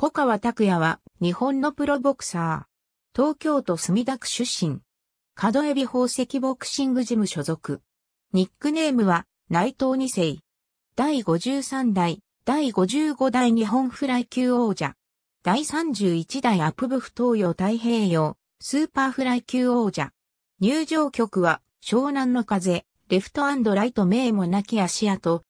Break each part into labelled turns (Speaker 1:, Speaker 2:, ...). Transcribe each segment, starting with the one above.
Speaker 1: 小川拓也は日本のプロボクサー。東京都墨田区出身。角海ビ宝石ボクシングジム所属。ニックネームは内藤二世。第53代、第55代日本フライ級王者。第31代アップブフ東洋太平洋、スーパーフライ級王者。入場曲は湘南の風、レフトライト名もなき足跡。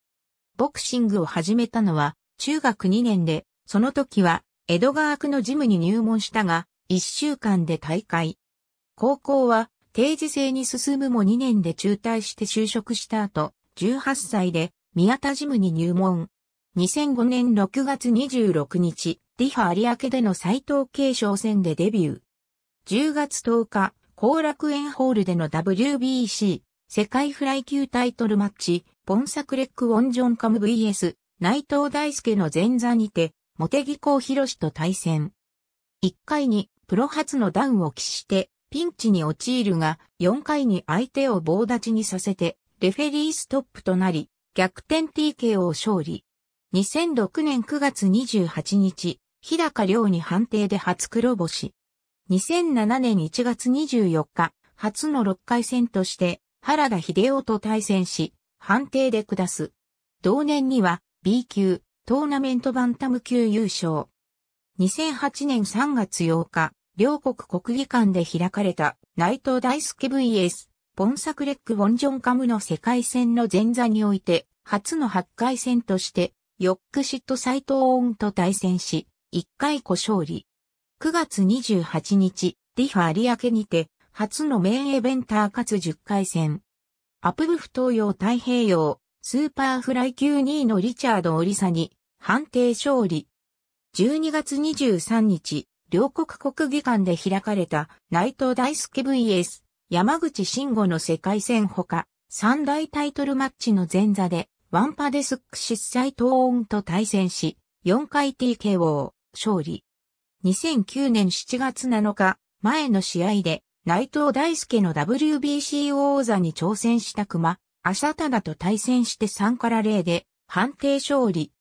Speaker 1: ボクシングを始めたのは中学2年でその時は、江戸川区のジムに入門したが、一週間で大会。高校は、定時制に進むも2年で中退して就職した後、18歳で、宮田ジムに入門。2005年6月26日、リハ有明での斎藤継承戦でデビュー。10月10日、後楽園ホールでの WBC、世界フライ級タイトルマッチ、ポンサクレック・ウォンジョンカム VS、内藤大輔の前座にて、茂木ロシと対戦。1回にプロ初のダウンを喫してピンチに陥るが、4回に相手を棒立ちにさせて、レフェリーストップとなり、逆転 TKO 勝利。2006年9月28日、日高亮に判定で初黒星。2007年1月24日、初の6回戦として、原田秀夫と対戦し、判定で下す。同年には、B 級、トーナメントバンタム級優勝。2008年3月8日、両国国技館で開かれた内藤大輔 VS ポンサクレック・ボンジョンカムの世界戦の前座において、初の8回戦として、ヨックシットサイト・オーンと対戦し、1回小勝利。9月28日、リファ有明にて、初のメインエベンターかつ10回戦。アプブフ東洋太平洋、スーパーフライ級2位のリチャード・オリサに、判定勝利。12月23日、両国国技館で開かれた内藤大輔 VS 山口慎吾の世界戦ほか、三大タイトルマッチの前座で、ワンパデスック失災東音と対戦し、4回 TKO、勝利。2009年7月7日、前の試合で、内藤大輔の WBC 王座に挑戦した熊、浅田と対戦して3から0で、判定勝利。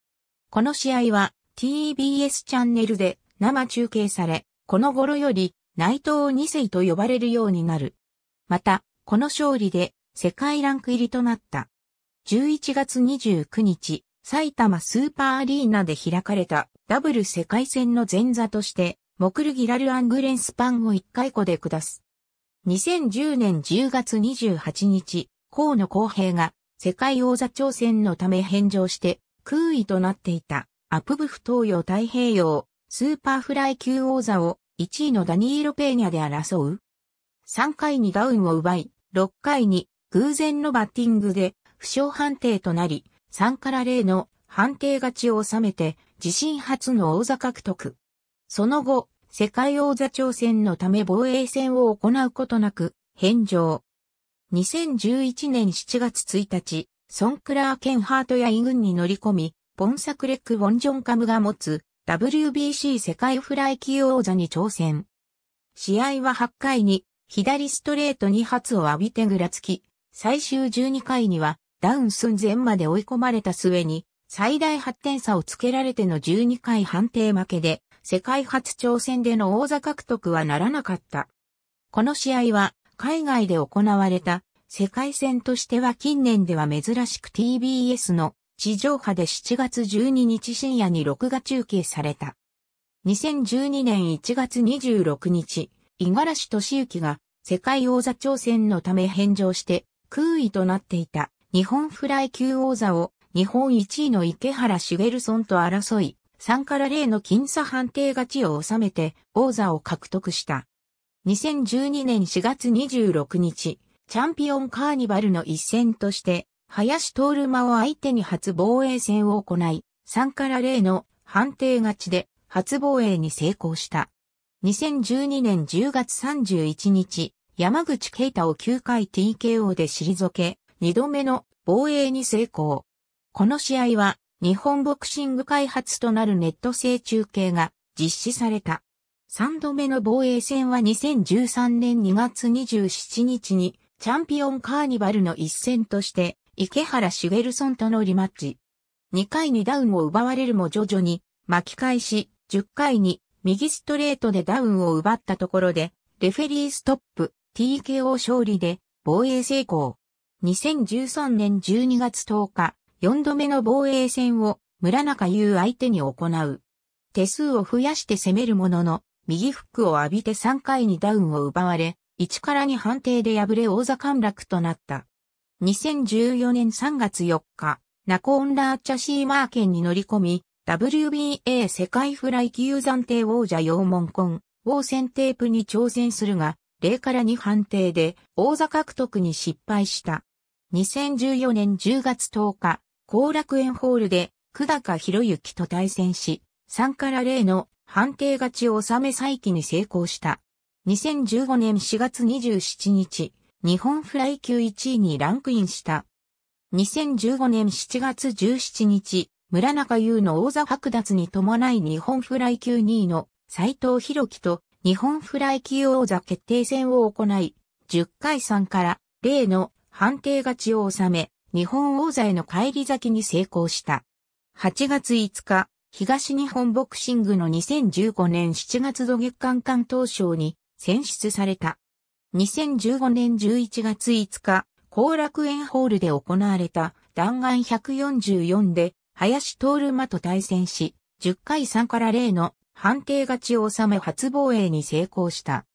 Speaker 1: この試合は TBS チャンネルで生中継され、この頃より内藤二世と呼ばれるようになる。また、この勝利で世界ランク入りとなった。11月29日、埼玉スーパーアリーナで開かれたダブル世界戦の前座として、モクルギラルアングレンスパンを1回個で下す。2010年10月28日、河野公平が世界王座挑戦のため返上して空位となっていたアプブフ東洋太平洋スーパーフライ級王座を1位のダニーロ・ペーニャで争う。3回にダウンを奪い、6回に偶然のバッティングで負傷判定となり、3から0の判定勝ちを収めて自身初の王座獲得。その後、世界王座挑戦のため防衛戦を行うことなく、返上。2011年7月1日、ソンクラーケンハートやイグンに乗り込み、ポンサクレック・ウォンジョンカムが持つ WBC 世界フライ級王座に挑戦。試合は8回に左ストレート2発を浴びてぐらつき、最終12回にはダウン寸前まで追い込まれた末に最大8点差をつけられての12回判定負けで世界初挑戦での王座獲得はならなかった。この試合は海外で行われた世界戦としては近年では珍しく TBS の地上波で7月12日深夜に録画中継された。2012年1月26日、五十嵐俊行が世界王座挑戦のため返上して空位となっていた日本フライ級王座を日本1位の池原茂村と争い、3から0の僅差判定勝ちを収めて王座を獲得した。2012年4月26日、チャンピオンカーニバルの一戦として、林徹馬を相手に初防衛戦を行い、3から0の判定勝ちで初防衛に成功した。2012年10月31日、山口啓太を9回 TKO で退け、2度目の防衛に成功。この試合は、日本ボクシング開発となるネット制中継が実施された。3度目の防衛戦は2013年2月27日にチャンピオンカーニバルの一戦として、池原シュルソンとのリマッチ。2回にダウンを奪われるも徐々に巻き返し、10回に右ストレートでダウンを奪ったところで、レフェリーストップ、TKO 勝利で防衛成功。2013年12月10日、4度目の防衛戦を村中優相手に行う。手数を増やして攻めるものの、右フックを浴びて3回にダウンを奪われ、1から2判定で敗れ王座陥落となった。2014年3月4日、ナコーンラーチャシーマー県に乗り込み、WBA 世界フライ級暫定王者洋コン、王戦テープに挑戦するが、0から2判定で王座獲得に失敗した。2014年10月10日、後楽園ホールで久高博之と対戦し、3から0の判定勝ちを収め再起に成功した。2015年4月27日、日本フライ級1位にランクインした。2015年7月17日、村中優の王座剥奪に伴い日本フライ級2位の斎藤博樹と日本フライ級王座決定戦を行い、10回3から0の判定勝ちを収め、日本王座への返り咲きに成功した。8月5日、東日本ボクシングの2015年7月度月間関東賞に選出された。2015年11月5日、後楽園ホールで行われた弾丸144で林徹馬と対戦し、10回3から0の判定勝ちを収め初防衛に成功した。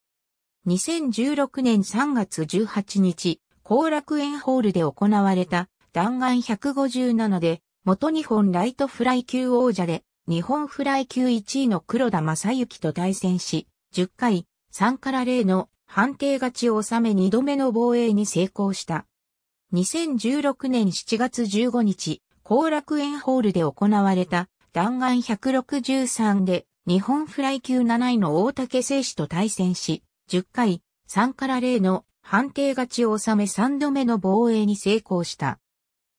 Speaker 1: 2016年3月18日、後楽園ホールで行われた弾丸157で、元日本ライトフライ級王者で、日本フライ級1位の黒田正幸と対戦し、10回3から0の判定勝ちを収め2度目の防衛に成功した。2016年7月15日、後楽園ホールで行われた弾丸163で日本フライ級7位の大竹選子と対戦し、10回3から0の判定勝ちを収め3度目の防衛に成功した。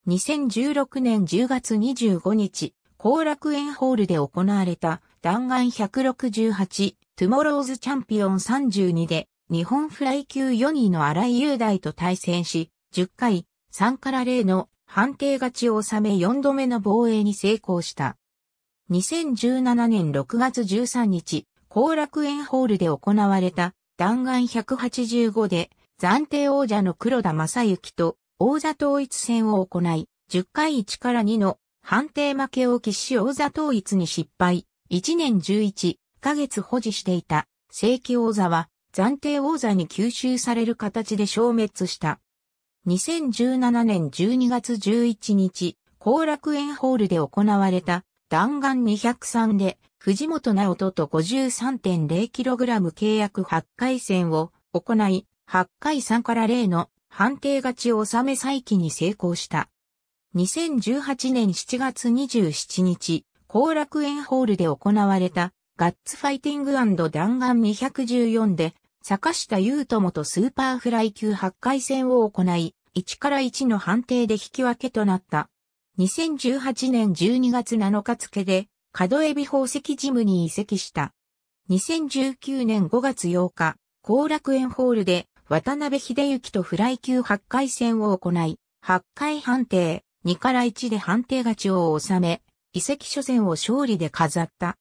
Speaker 1: 2016年10月25日、後楽園ホールで行われた弾丸168トゥモローズチャンピオン32で日本フライ級4位の荒井雄大と対戦し、10回3から0の判定勝ちを収め4度目の防衛に成功した。2017年6月13日、後楽園ホールで行われた弾丸185で暫定王者の黒田正幸と王座統一戦を行い、10回1から2の判定負けを喫し王座統一に失敗。1年11、ヶ月保持していた正規王座は暫定王座に吸収される形で消滅した。2017年12月11日、後楽園ホールで行われた弾丸203で藤本直人と 53.0kg 契約8回戦を行い、8回3から0の判定勝ちを収め再起に成功した。2018年7月27日、後楽園ホールで行われたガッツファイティング弾丸214で、坂下優友もとスーパーフライ級8回戦を行い、1から1の判定で引き分けとなった。2018年12月7日付で、角エビ宝石ジムに移籍した。2019年5月8日、後楽園ホールで、渡辺秀幸とフライ級8回戦を行い、8回判定、2から1で判定勝ちを収め、移籍初戦を勝利で飾った。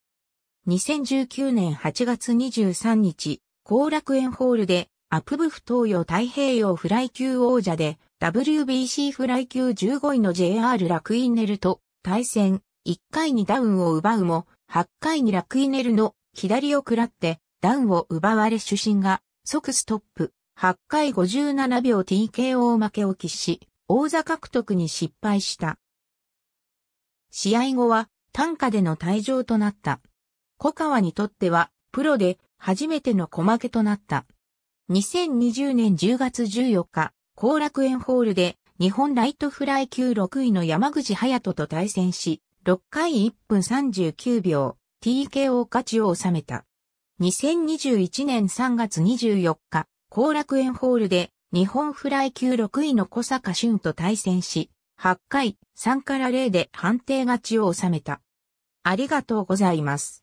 Speaker 1: 2019年8月23日、後楽園ホールで、アプブフ東洋太平洋フライ級王者で、WBC フライ級15位の JR ラクイネルと対戦、1回にダウンを奪うも、8回にラクイネルの左を食らってダウンを奪われ主審が即ストップ、8回57秒 TKO 負けを喫し、王座獲得に失敗した。試合後は単価での退場となった。小川にとっては、プロで初めての小負けとなった。2020年10月14日、後楽園ホールで日本ライトフライ級6位の山口隼人と対戦し、6回1分39秒、TKO 勝ちを収めた。2021年3月24日、後楽園ホールで日本フライ級6位の小坂俊と対戦し、8回3から0で判定勝ちを収めた。ありがとうございます。